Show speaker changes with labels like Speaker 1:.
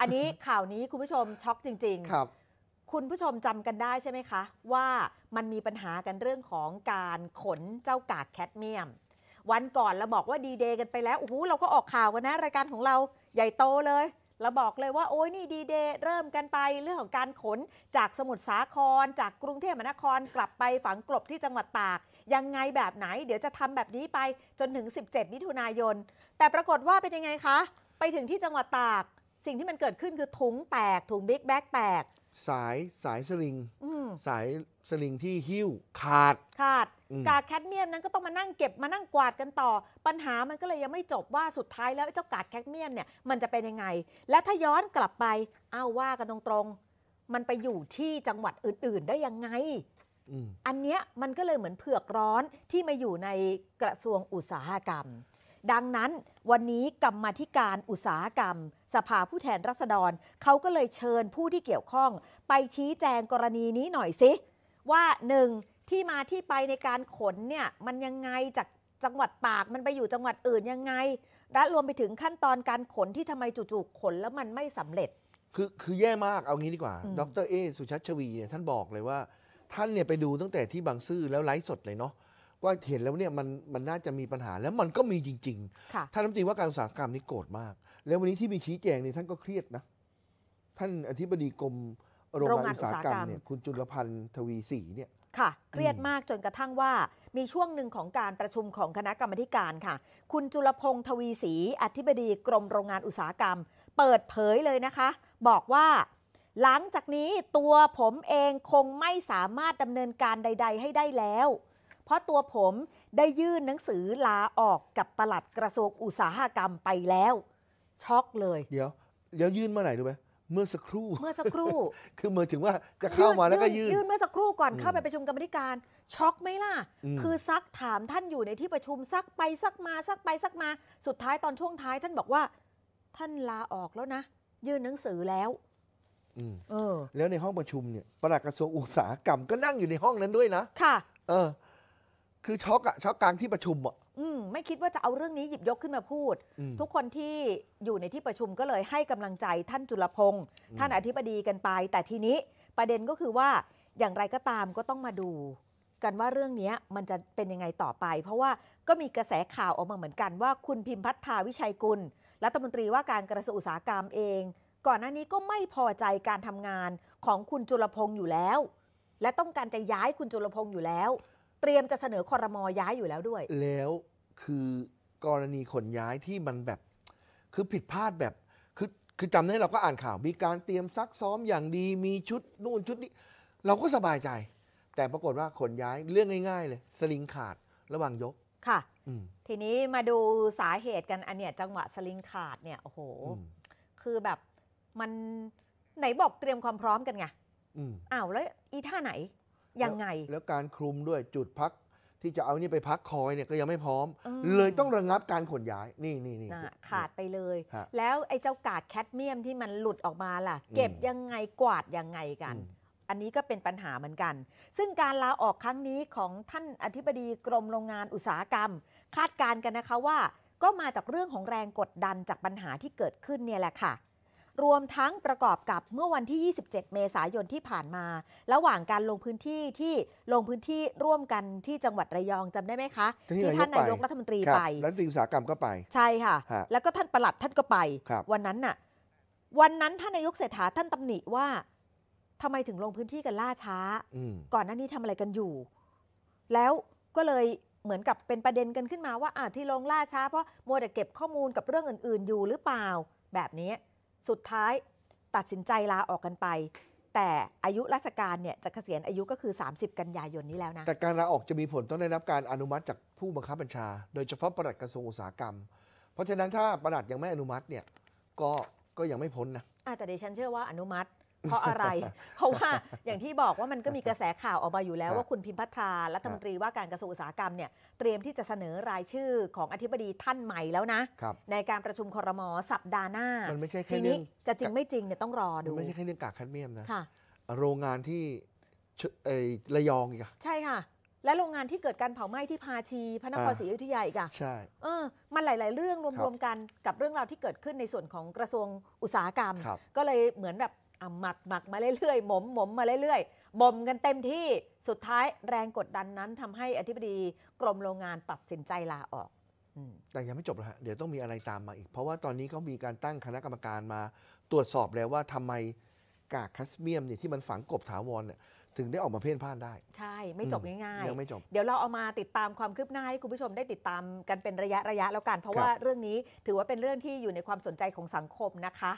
Speaker 1: อันนี้ข่าวนี้คุณผู้ชมช็อกจริง ๆครับ คุณผู้ชมจำกันได้ใช่ไหมคะ ว่ามันมีปัญหากันเรื่องของการขนเจ้ากากแคดเมียม วันก่อนเราบอกว่าดีเดย์กันไปแล้วโอ้โหเราก็ออกข่าวกันนะรายการของเราใหญ่โตเลยเราบอกเลยว่าโอ้ยนี่ดีเดย์เริ่มกันไปเรื่องของการขนจากสมุทรสาคร จากกรุงเทพมหานครกลับไปฝังกลบที่จังหวัดตาก ยังไงแบบไหนเดี๋ยวจะทำแบบนี้ไปจนถึง17มิถุนายนแต่ปรากฏว่าเป็นยังไงคะ ไปถึงที่จังหวัดตากสิ่งที่มันเกิดขึ้นคือ ถุงแตกถุงบิ๊กแบ็กแตก
Speaker 2: สายสายสลิงสาย
Speaker 1: สลิงที่หิ้วขาดขาดกาแคดเมียมนั้นก็ต้องมานั่งเก็บมานั่งกวาดกันต่อ ปัญหามันก็เลยยังไม่จบว่าสุดท้ายแล้วเจ้ากาดแคดเมียมเนี่ยมันจะเป็นยังไง และถ้าย้อนกลับไป เอาว่ากันตรงๆมันไปอยู่ที่จังหวัดอื่นๆ ได้ยังไงออันเนี้ยมันก็เลยเหมือนเผือกร้อนที่มาอยู่ในกระทรวงอุตสาหกรรมดังนั้นวันนี้กรรมธิการอุตสาหกรรม สภาผู้แทนรัษฎรเขาก็เลยเชิญผู้ที่เกี่ยวข้อง ไปชี้แจงกรณีนี้หน่อยสิว่าหนึ่งที่มาที่ไปในการขนเนี่ยมันยังไงจากจังหวัดตากมันไปอยู่จังหวัดอื่นยังไง และรวมไปถึงขั้นตอนการขนที่ทำไมจู่ๆ ขนแล้วมันไม่สำเร็จคือค
Speaker 2: ือแย่มากเอางี้ดีกว่า ดรเอสุชัชว
Speaker 1: ีเนี่ยท่านบอกเลยว่า ท่
Speaker 2: านเนี่ยไปดูตั้งแต่ที่บางซื่อแล้วไลฟ์สดเลยเนาะว่าเห็นแล้วเนี่ยมันมันน่าจะมีปัญหาแล้วมันก็มีจริง ๆ ท่านรัฐมนตรีว่าการอุตสาหกรรมนี่โกรธมาก แล้ววันนี้ที่มีชี้แจงนี่ท่านก็เครียดนะ ท่านอธิบดีกรมโรงงานอุตสาหกรรมเนี่ยคุณจุลพันธ์ทวีศรี
Speaker 1: เนี่ยค่ะ เครียดมากจนกระทั่งว่า มีช่วงหนึ่งของการประชุมของคณะกรรมการค่ะ คุณจุลพงศ์ทวีศรีอธิบดีกรมโรงงานอุตสาหกรรม เปิดเผยเลยนะคะ บอกว่า หลังจากนี้ตัวผมเองคงไม่สามารถดำเนินการใด ๆ ให้ได้แล้วเพราะตัวผมได้ยื่นหนังสือลาออกกับประหลัดกระทรวงอุตสาหกรรมไปแล้ว ช็อกเลย เดี๋ยวเดี๋ยวยื่นเมื
Speaker 2: ่อไหร่รู้ไหมเมื่อสักครู่เมื่อสักครู่ คือเหมือนถึงว่าจะเข้ามาแล้วก็ยื่นยื่นเ
Speaker 1: มื่อสักครู่ก่อนเข้าไปประชุมกรรมธิการ ช็อกไหมล่ะ คือซักถามท่านอยู่ในที่ประชุมซักไป ซักมาซักไปซักมา สุดท้ายตอนช่วงท้ายท่านบอกว่า ท่านลาออกแล้วนะ ยื่นหนังสือแล้ว
Speaker 2: ออแล้วในห้องประชุมเนี่ยประหลัดกระทรวงอุตสาหกรรมก็นั่งอยู
Speaker 1: ่ในห้องนั้นด้วยนะ ค่ะ เออคือช็อกอะช็อก กลางที่ประชุมอะอืมไม่คิดว่าจะเอาเรื่องนี้หยิบยกขึ้นมาพูด ทุกคนที่อยู่ในที่ประชุมก็เลยให้กำลังใจท่านจุลพงศ์ท่านอธิบดีกันไป แต่ทีนี้ประเด็นก็คือว่าอย่างไรก็ตามก็ต้องมาดู กันว่าเรื่องนี้มันจะเป็นยังไงต่อไป เพราะว่าก็มีกระแสข่าวออกมาเหมือนกันว่าคุณพิมพัฒนาวิชัยกุลรัฐมนตรีว่าการกระทรวงอุตสาหกรรมเอง ก่อนหน้านี้ก็ไม่พอใจการทำงานของคุณจุลพงศ์อยู่แล้ว และต้องการจะย้ายคุณจุลพงศ์อยู่แล้วเตรียมจะเสนอคอรมอย้ายอยู่แล้วด้วย
Speaker 2: แล้วคือกรณีขนย้ายที่มันแบบ คือผิดพลาดแบบ คือคือจำได้เราก็อ่านข่าวมีการเตรียมซักซ้อมอย่างดีมีชุดนู่นชุดนี้ เราก็สบายใจ แต่ปรากฏว่าขนย้ายเรื่องง่าย ๆ เลย สลิงขาดระหว่างยก
Speaker 1: ค่ะทีนี้มาดูสาเหตุกัน อันเนี้ยจังหวะสลิงขาดเนี่ยโอ้โห คือแบบมันไหนบอกเตรียมความพร้อมกันไงอ้าวแล้วอีท่าไหน
Speaker 2: ยังไง แล้วการคลุมด้วยจุดพัก ที่จะเอานี่ไปพักคอยเนี่ยก็ยังไม่พร้อม เลยต้องระงงับการขนย้ายนี่นี่นี่ข
Speaker 1: าดไปเลย แล้วไอ้เจ้ากาดแคดเมียมที่มันหลุดออกมาล่ะ เก็บยังไงกวาดยังไงกัน อันนี้ก็เป็นปัญหาเหมือนกัน ซึ่งการลาออกครั้งนี้ของท่านอธิบดีกรมโรงงานอุตสาหกรรม คาดการณ์กันนะคะว่าก็มาจากเรื่องของแรงกดดันจากปัญหาที่เกิดขึ้นเนี่ยแหละค่ะรวมทั้งประกอบกับเมื่อวันที่ 27 เมษายนที่ผ่านมา ระหว่างการลงพื้นที่ที่ลงพื้นที่ร่วมกันที่จังหวัดระยองจำได้ไหมคะที่ท่านนายกรัฐมนตรีไป
Speaker 2: รัฐมนตรีอุตสาหกรรมก็ไป ใ
Speaker 1: ช่ค่ะ แล้วก็ท่านประหลัดท่านก็ไป วันนั้นน่ะ วันนั้นท่านนายกเศรษฐาท่านตำหนิว่า ทำไมถึงลงพื้นที่กันล่าช้า ก่อนหน้านี้ทำอะไรกันอยู่ แล้วก็เลยเหมือนกับเป็นประเด็นกันขึ้นมาว่าที่ลงล่าช้าเพราะมัวแต่เก็บข้อมูลกับเรื่องอื่น ๆอยู่หรือเปล่าแบบนี้สุดท้ายตัดสินใจลาออกกันไป แต่อายุราชการเนี่ยจะเกษียณอายุก็คือ 30 กันยายนนี้แล้วนะแต่
Speaker 2: การลาออกจะมีผลต้องได้รับการอนุมัติจากผู้บังคับบัญชา โดยเฉพาะประหลัดกระทรวงอุตสาหกรรม เพราะฉะนั้นถ้าประหลัดยังไม่อนุมัติเนี่ยก็ก็ยังไม่พ้นนะ
Speaker 1: แต่เดชฉันเชื่อว่าอนุมัติเพราะอะไร เพราะว่า อย่างที่บอกว่ามันก็มีกระแสข่าวออกมาอยู่แล้วว่าคุณพิมพัทรารัฐมนตรีว่าการกระทรวงอุตสาหกรรมเนี่ย เตรียมที่จะเสนอรายชื่อของอธิบดีท่านใหม่แล้วนะในการประชุมครมสัปดาห์หน้า มันไม่ใช่แค่นี้จะจริงไม่จริงเนี่ยต้องรอดูไม่ใช่แค่
Speaker 2: เรื่องกากขัดเมียมนะโรงงานที่ระ
Speaker 1: ยองอีกอะใช่ค่ะ และโรงงานที่เกิดการเผาไหม้ที่พาชีพระนครศรีอยุธยาอีกอะใช่เออมันหลายๆเรื่องรวมๆกันกับเรื่องราวที่เกิดขึ้นในส่วนของกระทรวงอุตสาหกรรม ก็เลยเหมือนแบบอาหมักหมักมาเรื่อยๆ หมมหมมมาเรื่อยๆบ่มกันเต็มที่ สุดท้ายแรงกดดันนั้นทำให้อธิบดีกรมโรงงานตัดสินใจลาออก
Speaker 2: แต่ยังไม่จบนะฮะ เดี๋ยวต้องมีอะไรตามมาอีก เพราะว่าตอนนี้เขามีการตั้งคณะกรรมการมาตรวจสอบแล้วว่าทำไมกากคคสเมียมเนี่ยที่มันฝังกบถาวรเนี่ยถึงได้ออกมาเพ่นพ่านได้
Speaker 1: ใช่ ไม่จบง่ายๆยังไม่จบ เดี๋ยวเราเอามาติดตามความคืบหน้าให้คุณผู้ชมได้ติดตามกันเป็นระยะระยะแล้วกัน เพราะว่าเรื่องนี้ถือว่าเป็นเรื่องที่อยู่ในความสนใจของสังคมนะคะ